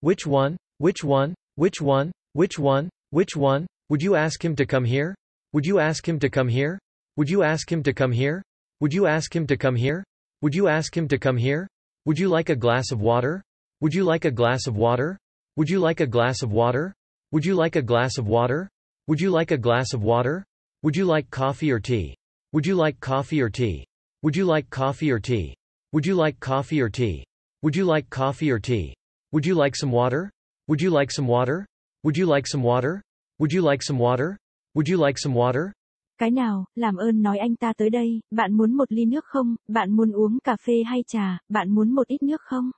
Which one? Which one? Which one? Which one? Which one? Would you ask him to come here? Would you ask him to come here? Would you ask him to come here? Would you ask him to come here? Would you ask him to come here? Would you like a glass of water? Would you like a glass of water? Would you like a glass of water? Would you like a glass of water? Would you like a glass of water? Would you like coffee or tea? Would you like coffee or tea? Would you like coffee or tea? Would you like coffee or tea? Would you like coffee or tea? Would you like some water? Would you like some water? Would you like some water? Would you like some water? Would you like some water? Cái nào, làm ơn nói anh ta tới đây, bạn muốn một ly nước không? Bạn muốn uống cà phê hay trà? Bạn muốn một ít nước không?